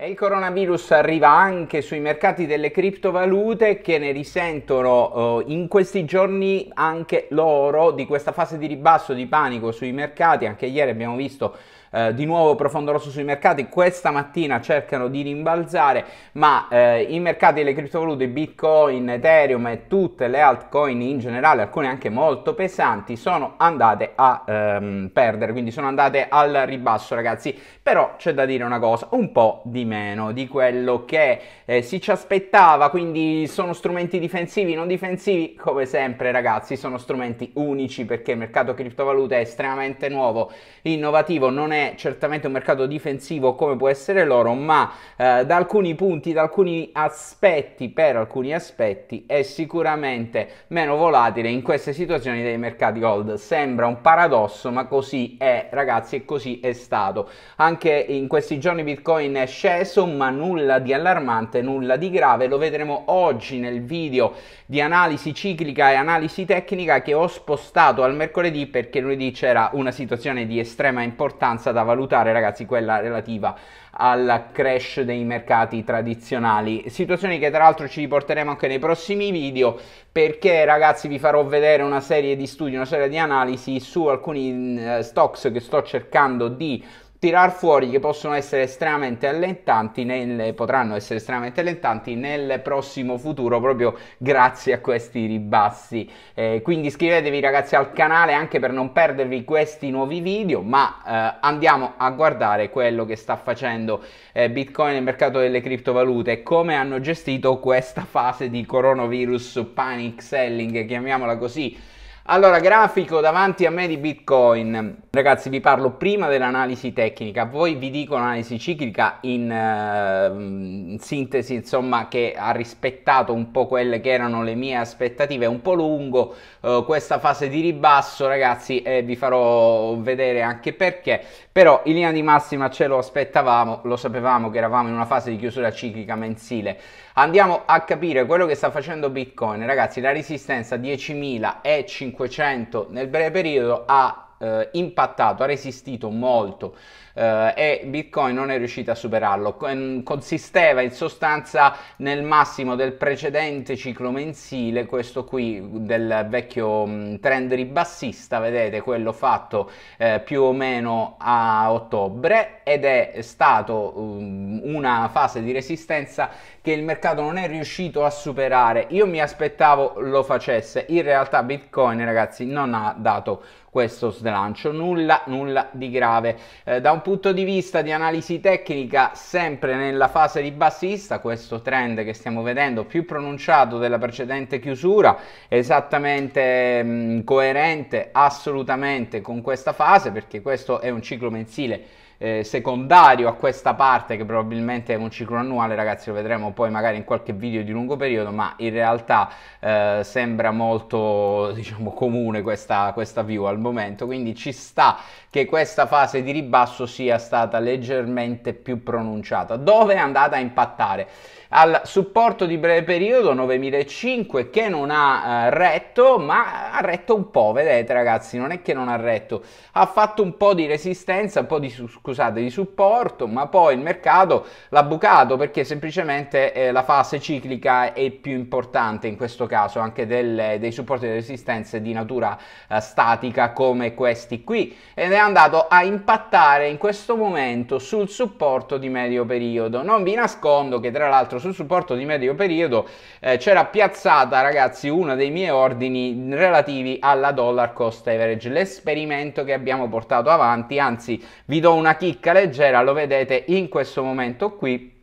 E il coronavirus arriva anche sui mercati delle criptovalute che ne risentono eh, in questi giorni anche loro di questa fase di ribasso di panico sui mercati. Anche ieri abbiamo visto eh, di nuovo profondo rosso sui mercati, questa mattina cercano di rimbalzare, ma eh, i mercati delle criptovalute, Bitcoin, Ethereum e tutte le altcoin in generale, alcune anche molto pesanti, sono andate a ehm, perdere, quindi sono andate al ribasso ragazzi, però c'è da dire una cosa, un po' di meno di quello che eh, si ci aspettava, quindi sono strumenti difensivi, non difensivi, come sempre ragazzi, sono strumenti unici perché il mercato criptovalute è estremamente nuovo, innovativo, non è è certamente un mercato difensivo come può essere l'oro, ma eh, da alcuni punti, da alcuni aspetti, per alcuni aspetti, è sicuramente meno volatile in queste situazioni dei mercati gold. Sembra un paradosso, ma così è, ragazzi, e così è stato. Anche in questi giorni Bitcoin è sceso, ma nulla di allarmante, nulla di grave. Lo vedremo oggi nel video di analisi ciclica e analisi tecnica che ho spostato al mercoledì perché lunedì c'era una situazione di estrema importanza massa da valutare, ragazzi, quella relativa al crash dei mercati tradizionali. Situazioni che tra l'altro ci riporteremo anche nei prossimi video perché ragazzi vi farò vedere una serie di studi, una serie di analisi su alcuni eh, stocks che sto cercando di tirar fuori che possono essere estremamente allentanti, nel, potranno essere estremamente allentanti nel prossimo futuro proprio grazie a questi ribassi. Eh, quindi iscrivetevi ragazzi al canale anche per non perdervi questi nuovi video, ma eh, andiamo a guardare quello che sta facendo eh, Bitcoin nel mercato delle criptovalute e come hanno gestito questa fase di coronavirus panic selling, chiamiamola così allora, grafico davanti a me di Bitcoin. Ragazzi, vi parlo prima dell'analisi tecnica, poi vi dico l'analisi ciclica in, uh, in, sintesi, insomma, che ha rispettato un po' quelle che erano le mie aspettative. È un po' lungo uh, questa fase di ribasso, ragazzi, e vi farò vedere anche perché. Però in linea di massima ce lo aspettavamo, lo sapevamo che eravamo in una fase di chiusura ciclica mensile Andiamo a capire quello che sta facendo Bitcoin. Ragazzi, la resistenza 10.500 nel breve periodo ha eh, impattato, ha resistito molto eh, e Bitcoin non è riuscita a superarlo. Consisteva in sostanza nel massimo del precedente ciclo mensile, questo qui del vecchio mm, trend ribassista, vedete quello fatto eh, più o meno a ottobre ed è stato um, una fase di resistenza che il mercato non è riuscito a superare. Io mi aspettavo lo facesse, in realtà Bitcoin ragazzi non ha dato questo slancio, nulla, nulla di grave. Eh, da un punto di vista di analisi tecnica, sempre nella fase di bassista, questo trend che stiamo vedendo più pronunciato della precedente chiusura, esattamente mh, mm, coerente assolutamente con questa fase, perché questo è un ciclo mensile eh, secondario a questa parte che probabilmente è un ciclo annuale, ragazzi lo vedremo poi magari in qualche video di lungo periodo, ma in realtà eh, sembra molto diciamo comune questa, questa view al momento, quindi ci sta che questa fase di ribasso sia stata leggermente più pronunciata. Dove è andata a impattare? al supporto di breve periodo 9005 che non ha eh, retto ma ha retto un po' vedete ragazzi non è che non ha retto ha fatto un po' di resistenza un po' di scusate, di supporto, ma poi il mercato l'ha bucato perché semplicemente eh, la fase ciclica è più importante in questo caso anche del, dei supporti e delle resistenze di natura eh, statica come questi qui ed è andato a impattare in questo momento sul supporto di medio periodo. Non vi nascondo che tra l'altro sul supporto di medio periodo eh, c'era piazzata ragazzi uno dei miei ordini relativi alla dollar cost average, l'esperimento che abbiamo portato avanti, anzi vi do una chicca leggera lo vedete in questo momento qui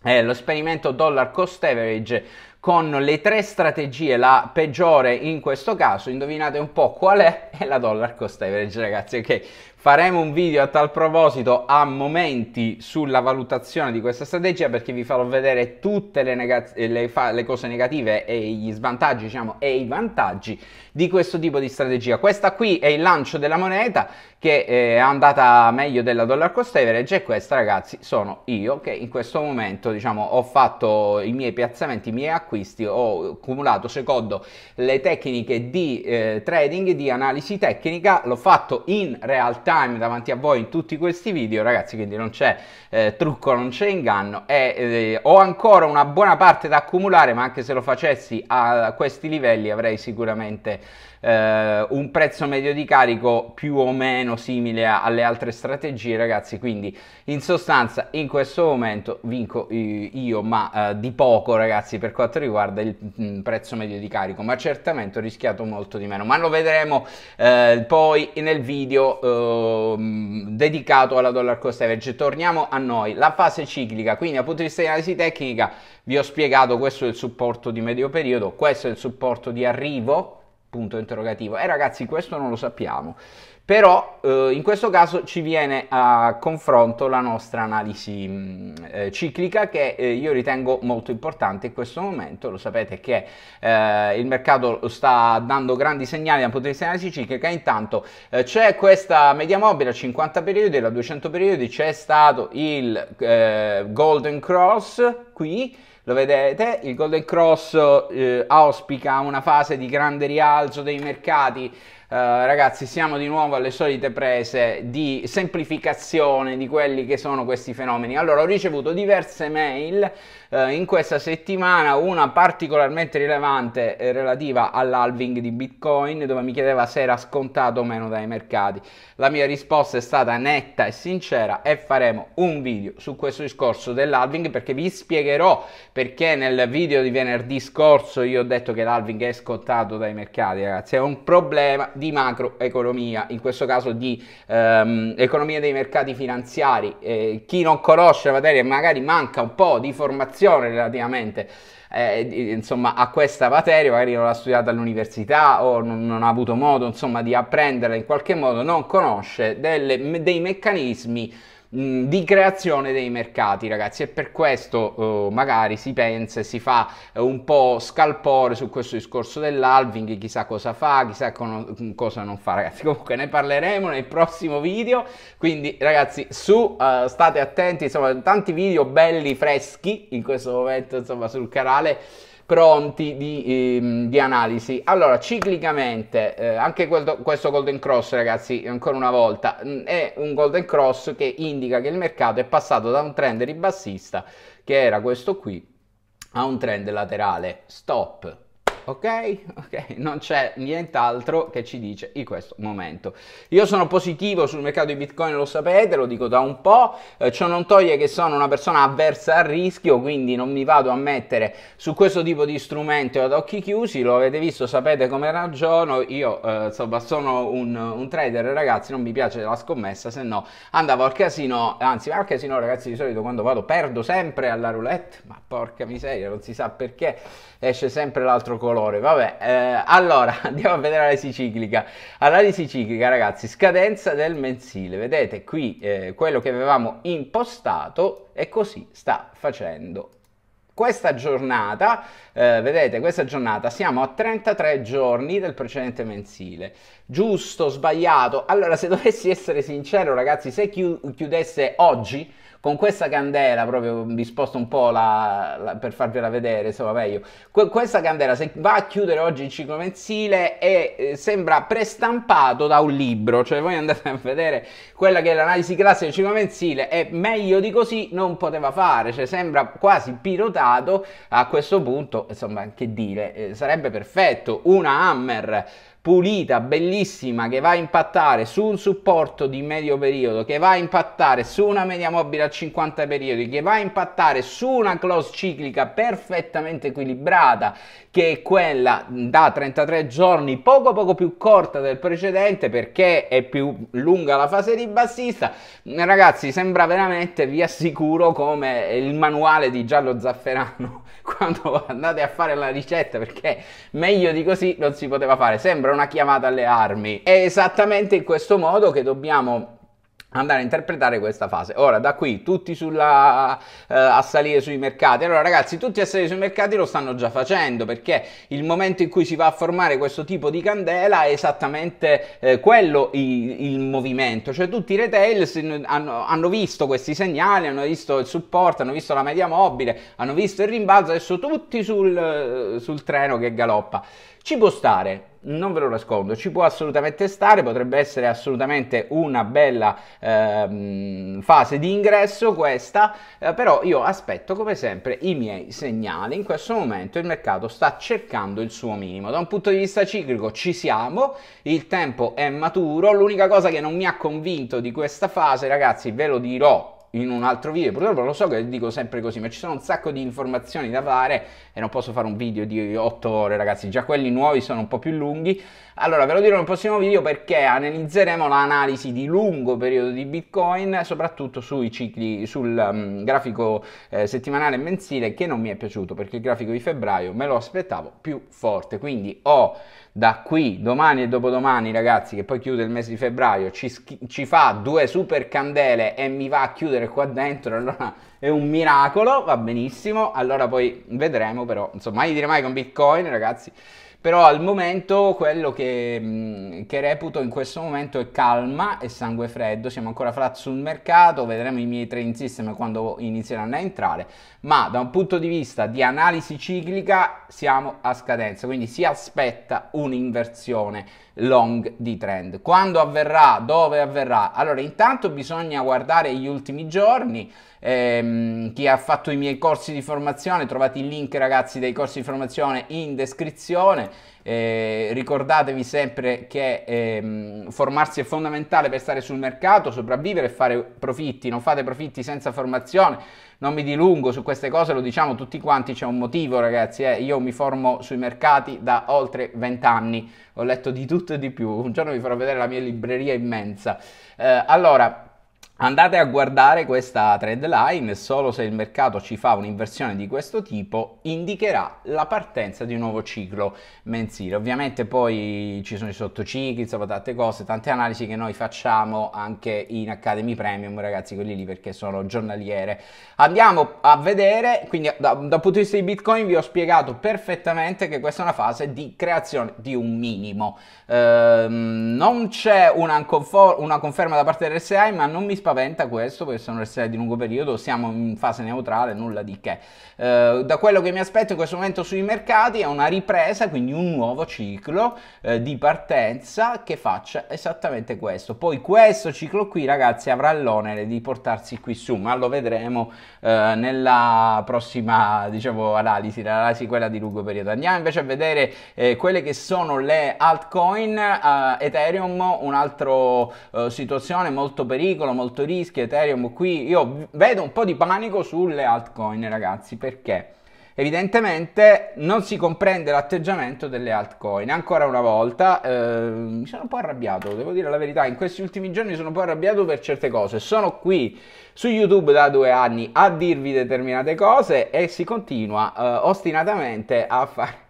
è lo esperimento dollar cost average con le tre strategie, la peggiore in questo caso, indovinate un po' qual è, è la dollar cost average ragazzi, ok? Faremo un video a tal proposito a momenti sulla valutazione di questa strategia perché vi farò vedere tutte le, negaz- le, fa- le cose negative e gli svantaggi diciamo, e i vantaggi di questo tipo di strategia. Questa qui è il lancio della moneta che eh, è andata meglio della dollar cost average e questa ragazzi sono io che in questo momento diciamo, ho fatto i miei piazzamenti, i miei acquisti, ho accumulato secondo le tecniche di eh, trading, di analisi tecnica, l'ho fatto in realtà time davanti a voi in tutti questi video ragazzi quindi non c'è eh, trucco non c'è inganno e eh, ho ancora una buona parte da accumulare ma anche se lo facessi a questi livelli avrei sicuramente eh, un prezzo medio di carico più o meno simile alle altre strategie ragazzi quindi in sostanza in questo momento vinco eh, io ma eh, di poco ragazzi per quanto riguarda il mh, mm, prezzo medio di carico ma certamente ho rischiato molto di meno ma lo vedremo eh, poi nel video ehm, dedicato alla dollar cost average torniamo a noi la fase ciclica quindi dal punto di vista di analisi tecnica vi ho spiegato questo è il supporto di medio periodo questo è il supporto di arrivo Punto interrogativo. E eh, ragazzi, questo non lo sappiamo. Però eh, in questo caso ci viene a confronto la nostra analisi mh, mm, eh, ciclica che eh, io ritengo molto importante in questo momento. Lo sapete che eh, il mercato sta dando grandi segnali dal punto di vista analisi ciclica. Intanto eh, c'è questa media mobile a 50 periodi, la 200 periodi, c'è stato il Golden Cross qui lo vedete, il Golden Cross eh, auspica una fase di grande rialzo dei mercati. Uh, ragazzi, siamo di nuovo alle solite prese di semplificazione di quelli che sono questi fenomeni. Allora, ho ricevuto diverse mail eh, in questa settimana una particolarmente rilevante eh, relativa all'halving di Bitcoin dove mi chiedeva se era scontato o meno dai mercati. La mia risposta è stata netta e sincera e faremo un video su questo discorso dell'halving perché vi spiegherò perché nel video di venerdì scorso io ho detto che l'halving è scontato dai mercati, ragazzi, è un problema di macroeconomia, in questo caso di ehm, economia dei mercati finanziari. Eh, chi non conosce la materia magari manca un po' di formazione formazione relativamente eh, insomma, a questa materia, magari non l'ha studiata all'università o non, non, ha avuto modo insomma, di apprenderla in qualche modo, non conosce delle, dei meccanismi Mm, di creazione dei mercati, ragazzi, e per questo eh, magari si pensa e si fa eh, un po' scalpore su questo discorso dell'alving, chissà cosa fa, chissà con, mm, cosa non fa, ragazzi. Comunque ne parleremo nel prossimo video, quindi ragazzi, su uh, state attenti, insomma, tanti video belli freschi in questo momento, insomma, sul canale pronti di, ehm, di analisi. Allora, ciclicamente, eh, anche questo, questo, Golden Cross, ragazzi, ancora una volta, mm, è un Golden Cross che indica che il mercato è passato da un trend ribassista, che era questo qui, a un trend laterale. Stop ok? Ok, non c'è nient'altro che ci dice in questo momento. Io sono positivo sul mercato di Bitcoin, lo sapete, lo dico da un po', eh, ciò non toglie che sono una persona avversa al rischio, quindi non mi vado a mettere su questo tipo di strumento ad occhi chiusi, lo avete visto, sapete come ragiono, io eh, insomma sono un, un, trader ragazzi, non mi piace la scommessa, se no andavo al casino, anzi al casino ragazzi di solito quando vado perdo sempre alla roulette, ma porca miseria, non si sa perché, esce sempre l'altro colore colore, vabbè. Eh, allora, andiamo a vedere l'analisi ciclica. Analisi ciclica, ragazzi, scadenza del mensile. Vedete qui eh, quello che avevamo impostato e così sta facendo questa giornata, eh, vedete, questa giornata siamo a 33 giorni del precedente mensile. Giusto, sbagliato? Allora, se dovessi essere sincero, ragazzi, se chiudesse oggi con questa candela, proprio vi sposto un po' la, la, per farvela vedere, insomma meglio, que- questa candela se va a chiudere oggi il ciclo mensile e eh, sembra prestampato da un libro, cioè voi andate a vedere quella che è l'analisi classica del ciclo mensile e meglio di così non poteva fare, cioè sembra quasi pilotato a questo punto, insomma che dire, eh, sarebbe perfetto una Hammer pulita, bellissima, che va a impattare su un supporto di medio periodo, che va a impattare su una media mobile a 50 periodi, che va a impattare su una close ciclica perfettamente equilibrata, che è quella da 33 giorni, poco poco più corta del precedente perché è più lunga la fase ribassista. Ragazzi, sembra veramente, vi assicuro, come il manuale di Giallo Zafferano quando andate a fare la ricetta perché meglio di così non si poteva fare. Sembra una chiamata alle armi. È esattamente in questo modo che dobbiamo andare a interpretare questa fase. Ora, da qui tutti sulla, eh, a salire sui mercati. Allora, ragazzi, tutti a salire sui mercati lo stanno già facendo perché il momento in cui si va a formare questo tipo di candela è esattamente eh, quello il, il, movimento. Cioè, tutti i retail hanno, hanno, visto questi segnali, hanno visto il supporto, hanno visto la media mobile, hanno visto il rimbalzo, adesso tutti sul, eh, sul treno che galoppa. Ci può stare, non ve lo nascondo, ci può assolutamente stare, potrebbe essere assolutamente una bella eh, fase di ingresso questa, eh, però io aspetto come sempre i miei segnali. In questo momento il mercato sta cercando il suo minimo. Da un punto di vista ciclico ci siamo, il tempo è maturo, l'unica cosa che non mi ha convinto di questa fase, ragazzi, ve lo dirò in un altro video. Purtroppo lo so che dico sempre così, ma ci sono un sacco di informazioni da fare e non posso fare un video di 8 ore, ragazzi. Già quelli nuovi sono un po' più lunghi. Allora, ve lo dirò nel prossimo video perché analizzeremo l'analisi di lungo periodo di Bitcoin, soprattutto sui cicli, sul um, grafico eh, settimanale e mensile che non mi è piaciuto perché il grafico di febbraio me lo aspettavo più forte. Quindi ho da qui domani e dopodomani ragazzi che poi chiude il mese di febbraio ci, ci fa due super candele e mi va a chiudere qua dentro allora è un miracolo va benissimo allora poi vedremo però insomma mai dire mai con bitcoin ragazzi però al momento quello che, mm, che, reputo in questo momento è calma e sangue freddo, siamo ancora flat sul mercato, vedremo i miei trading system quando inizieranno a entrare, ma da un punto di vista di analisi ciclica siamo a scadenza, quindi si aspetta un'inversione long di trend. Quando avverrà? Dove avverrà? Allora, intanto bisogna guardare gli ultimi giorni. Ehm, chi ha fatto i miei corsi di formazione, trovate il link ragazzi dei corsi di formazione in descrizione. Eh, ricordatevi sempre che ehm, formarsi è fondamentale per stare sul mercato, sopravvivere e fare profitti. Non fate profitti senza formazione non mi dilungo su queste cose, lo diciamo tutti quanti, c'è un motivo ragazzi, eh. io mi formo sui mercati da oltre 20 anni, ho letto di tutto e di più, un giorno vi farò vedere la mia libreria immensa. Eh, allora, Andate a guardare questa trend line, solo se il mercato ci fa un'inversione di questo tipo indicherà la partenza di un nuovo ciclo mensile. Ovviamente poi ci sono i sottocicli, insomma tante cose, tante analisi che noi facciamo anche in Academy Premium, ragazzi, quelli lì perché sono giornaliere. Andiamo a vedere, quindi da, dal punto di vista di Bitcoin vi ho spiegato perfettamente che questa è una fase di creazione di un minimo. Ehm, non c'è una, una conferma da parte dell'SI, ma non mi spaventa questo perché sono restati di lungo periodo, siamo in fase neutrale, nulla di che. Eh, da quello che mi aspetto in questo momento sui mercati è una ripresa, quindi un nuovo ciclo eh, di partenza che faccia esattamente questo. Poi questo ciclo qui ragazzi avrà l'onere di portarsi qui su, ma lo vedremo eh, nella prossima diciamo analisi, l'analisi quella di lungo periodo. Andiamo invece a vedere eh, quelle che sono le altcoin, eh, Ethereum, un'altra eh, situazione molto pericolo, molto rischi, Ethereum qui, io vedo un po' di panico sulle altcoin ragazzi perché evidentemente non si comprende l'atteggiamento delle altcoin. Ancora una volta eh, mi sono un po' arrabbiato, devo dire la verità, in questi ultimi giorni sono un po' arrabbiato per certe cose. Sono qui su YouTube da due anni a dirvi determinate cose e si continua eh, ostinatamente a fare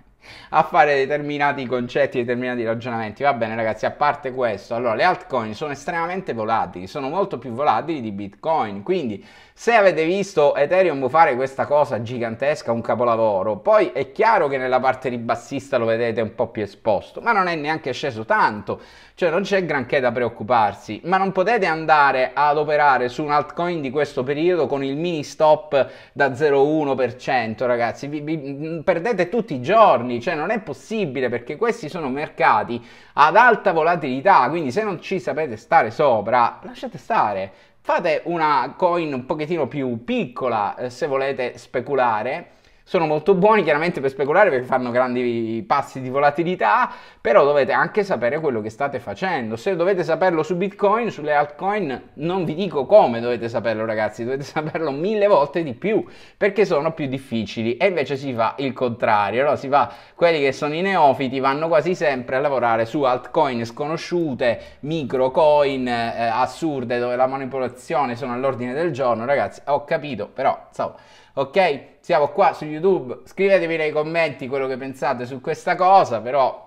a fare determinati concetti, determinati ragionamenti. Va bene ragazzi, a parte questo, allora le altcoin sono estremamente volatili, sono molto più volatili di Bitcoin, quindi se avete visto Ethereum fare questa cosa gigantesca, un capolavoro, poi è chiaro che nella parte ribassista lo vedete un po' più esposto, ma non è neanche sceso tanto, cioè non c'è granché da preoccuparsi, ma non potete andare ad operare su un altcoin di questo periodo con il mini stop da 0,1%, ragazzi, vi, vi mm, perdete tutti i giorni, cioè non è possibile perché questi sono mercati ad alta volatilità, quindi se non ci sapete stare sopra, lasciate stare, Fate una coin un pochettino più piccola eh, se volete speculare sono molto buoni chiaramente per speculare perché fanno grandi passi di volatilità, però dovete anche sapere quello che state facendo. Se dovete saperlo su Bitcoin, sulle altcoin, non vi dico come dovete saperlo ragazzi, dovete saperlo mille volte di più perché sono più difficili e invece si fa il contrario, allora si fa quelli che sono i neofiti vanno quasi sempre a lavorare su altcoin sconosciute, micro coin eh, assurde dove la manipolazione sono all'ordine del giorno, ragazzi, ho capito, però insomma ok? Siamo qua su YouTube, scrivetemi nei commenti quello che pensate su questa cosa, però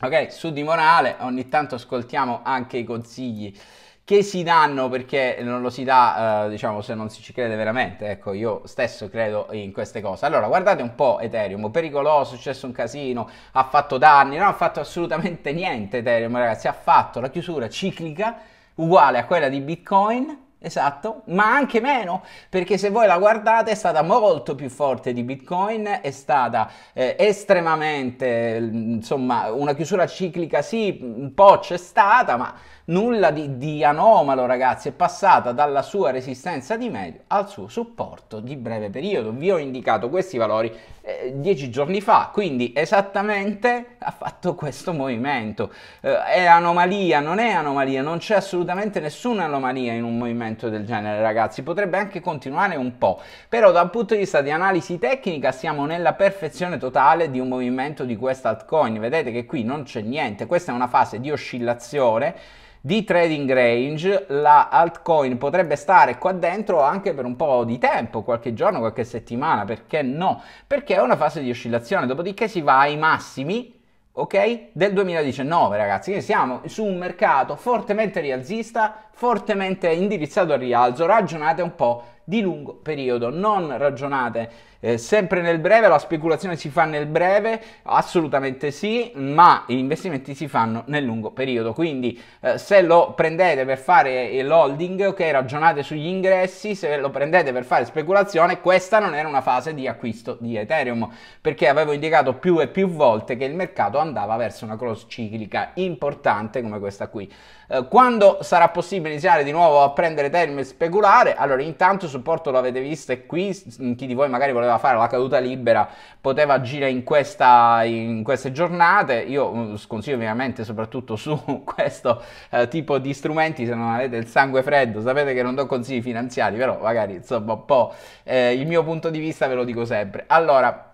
ok, su Dimonale ogni tanto ascoltiamo anche i consigli che si danno perché non lo si dà, eh, diciamo, se non si ci crede veramente. Ecco, io stesso credo in queste cose. Allora, guardate un po' Ethereum, pericoloso, è successo un casino, ha fatto danni, non ha fatto assolutamente niente Ethereum, ragazzi, ha fatto la chiusura ciclica uguale a quella di Bitcoin Esatto, ma anche meno, perché se voi la guardate è stata molto più forte di Bitcoin, è stata eh, estremamente, mm, insomma, una chiusura ciclica sì, un po' c'è stata, ma nulla di, di anomalo ragazzi, è passata dalla sua resistenza di medio al suo supporto di breve periodo. Vi ho indicato questi valori eh, dieci giorni fa, quindi esattamente ha fatto questo movimento. Eh, è anomalia, non è anomalia, non c'è assolutamente nessuna anomalia in un movimento del genere ragazzi, potrebbe anche continuare un po', però dal punto di vista di analisi tecnica siamo nella perfezione totale di un movimento di questa altcoin, vedete che qui non c'è niente, questa è una fase di oscillazione di Trading Range, la altcoin potrebbe stare qua dentro anche per un po' di tempo, qualche giorno, qualche settimana, perché no? Perché è una fase di oscillazione, dopodiché si va ai massimi ok? Del 2019, ragazzi. Quindi siamo su un mercato fortemente rialzista, fortemente indirizzato al rialzo. Ragionate un po' di lungo periodo. Non ragionate eh, sempre nel breve, la speculazione si fa nel breve, assolutamente sì, ma gli investimenti si fanno nel lungo periodo. Quindi eh, se lo prendete per fare l'holding, ok, ragionate sugli ingressi, se lo prendete per fare speculazione, questa non era una fase di acquisto di Ethereum, perché avevo indicato più e più volte che il mercato andava verso una cross ciclica importante come questa qui. Eh, quando sarà possibile iniziare di nuovo a prendere termine e speculare? Allora, intanto il supporto lo avete visto è qui mm, chi di voi magari voleva fare la caduta libera poteva agire in, questa, in queste giornate. Io mm, sconsiglio ovviamente soprattutto su questo eh, tipo di strumenti se non avete il sangue freddo. Sapete che non do consigli finanziari, però magari insomma un po' eh, il mio punto di vista ve lo dico sempre. Allora,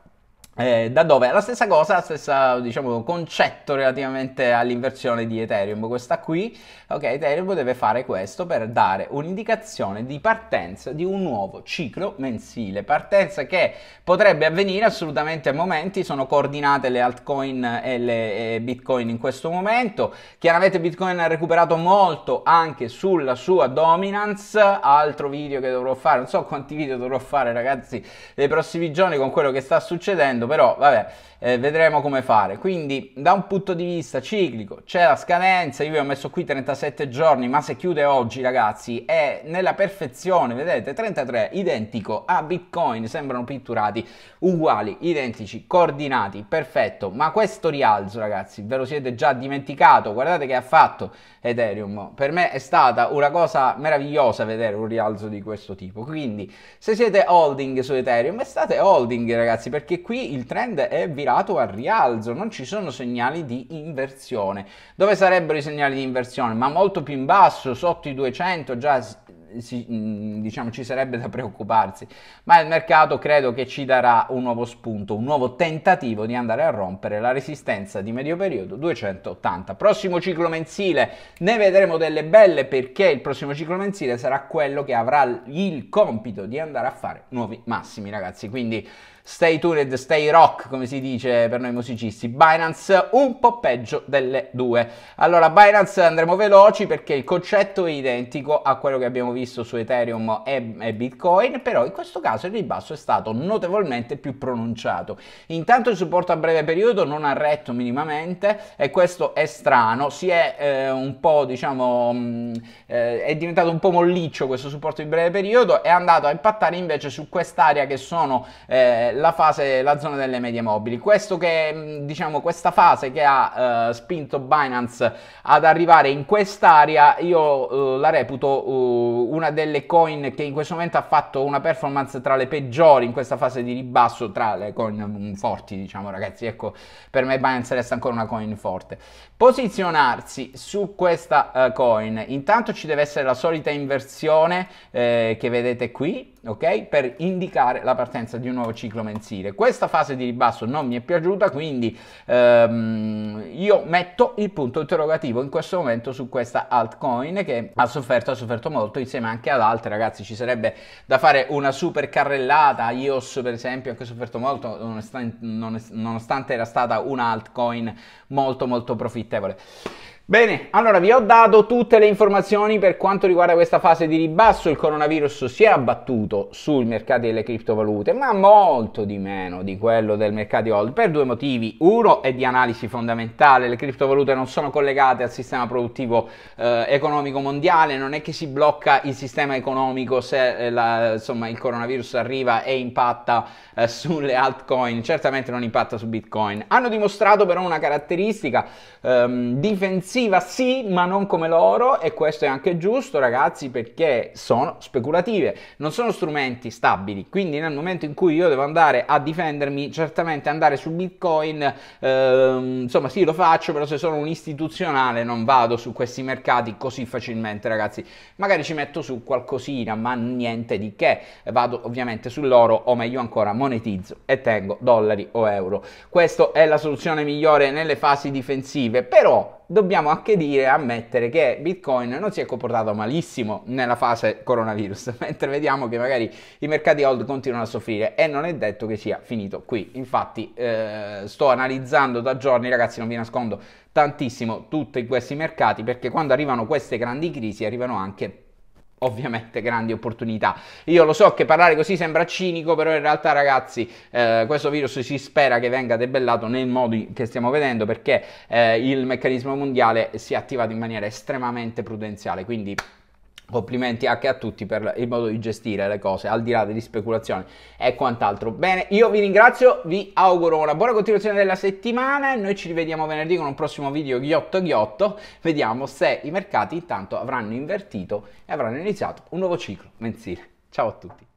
eh, da dove? La stessa cosa, stesso diciamo, concetto relativamente all'inversione di Ethereum. Questa qui, ok, Ethereum deve fare questo per dare un'indicazione di partenza di un nuovo ciclo mensile. Partenza che potrebbe avvenire assolutamente a momenti, sono coordinate le altcoin e le e Bitcoin in questo momento. Chiaramente Bitcoin ha recuperato molto anche sulla sua dominance, altro video che dovrò fare, non so quanti video dovrò fare ragazzi nei prossimi giorni con quello che sta succedendo però vabbè eh, vedremo come fare. Quindi da un punto di vista ciclico c'è la scadenza, io vi ho messo qui 37 giorni, ma se chiude oggi ragazzi è nella perfezione, vedete 33 identico a Bitcoin, sembrano pitturati uguali, identici, coordinati, perfetto, ma questo rialzo ragazzi ve lo siete già dimenticato, guardate che ha fatto Ethereum, per me è stata una cosa meravigliosa vedere un rialzo di questo tipo, quindi se siete holding su Ethereum state holding ragazzi perché qui il trend è virale tirato al rialzo, non ci sono segnali di inversione. Dove sarebbero i segnali di inversione? Ma molto più in basso, sotto i 200 già si, mm, diciamo ci sarebbe da preoccuparsi, ma il mercato credo che ci darà un nuovo spunto, un nuovo tentativo di andare a rompere la resistenza di medio periodo 280. Prossimo ciclo mensile ne vedremo delle belle perché il prossimo ciclo mensile sarà quello che avrà il compito di andare a fare nuovi massimi, ragazzi, quindi Stay tuned, stay rock, come si dice per noi musicisti. Binance un po' peggio delle due. Allora, Binance andremo veloci perché il concetto è identico a quello che abbiamo visto su Ethereum e, e Bitcoin, però in questo caso il ribasso è stato notevolmente più pronunciato. Intanto il supporto a breve periodo non ha retto minimamente e questo è strano, si è eh, un po' diciamo mh, mm, eh, è diventato un po' molliccio questo supporto di breve periodo è andato a impattare invece su quest'area che sono eh, la fase, la zona delle medie mobili. Questo Che, mm, diciamo, questa fase che ha eh, spinto Binance ad arrivare in quest'area, io eh, la reputo uh, una delle coin che in questo momento ha fatto una performance tra le peggiori in questa fase di ribasso tra le coin mm, forti, diciamo ragazzi. Ecco, per me Binance resta ancora una coin forte. Posizionarsi su questa uh, coin, intanto ci deve essere la solita inversione eh, che vedete qui, ok? Per indicare la partenza di un nuovo ciclo mensile. Questa fase di ribasso non mi è piaciuta, quindi ehm, io metto il punto interrogativo in questo momento su questa altcoin che ha sofferto, ha sofferto molto insieme anche ad altre, ragazzi, ci sarebbe da fare una super carrellata, IOS per esempio anche sofferto molto, nonostante, nonostante era stata una altcoin molto molto profittevole. Bene, allora vi ho dato tutte le informazioni per quanto riguarda questa fase di ribasso, il coronavirus si è abbattuto sul mercato delle criptovalute, ma molto di meno di quello del mercato old per due motivi. Uno è di analisi fondamentale, le criptovalute non sono collegate al sistema produttivo eh, economico mondiale, non è che si blocca il sistema economico se eh, la, insomma, il coronavirus arriva e impatta eh, sulle altcoin, certamente non impatta su Bitcoin. Hanno dimostrato però una caratteristica ehm, difensiva difensiva sì, ma non come loro e questo è anche giusto ragazzi perché sono speculative, non sono strumenti stabili, quindi nel momento in cui io devo andare a difendermi, certamente andare su Bitcoin, ehm, insomma sì lo faccio, però se sono un istituzionale non vado su questi mercati così facilmente ragazzi, magari ci metto su qualcosina, ma niente di che, vado ovviamente sull'oro o meglio ancora monetizzo e tengo dollari o euro. Questa è la soluzione migliore nelle fasi difensive, però dobbiamo anche dire, ammettere che Bitcoin non si è comportato malissimo nella fase coronavirus, mentre vediamo che magari i mercati hold continuano a soffrire e non è detto che sia finito qui. Infatti eh, sto analizzando da giorni, ragazzi, non vi nascondo tantissimo tutti questi mercati perché quando arrivano queste grandi crisi arrivano anche ovviamente grandi opportunità. Io lo so che parlare così sembra cinico, però in realtà ragazzi eh, questo virus si spera che venga debellato nel modo che stiamo vedendo perché eh, il meccanismo mondiale si è attivato in maniera estremamente prudenziale, quindi Complimenti anche a tutti per il modo di gestire le cose, al di là delle speculazioni e quant'altro. Bene, io vi ringrazio, vi auguro una buona continuazione della settimana e noi ci rivediamo venerdì con un prossimo video ghiotto ghiotto. Vediamo se i mercati intanto avranno invertito e avranno iniziato un nuovo ciclo mensile. Ciao a tutti.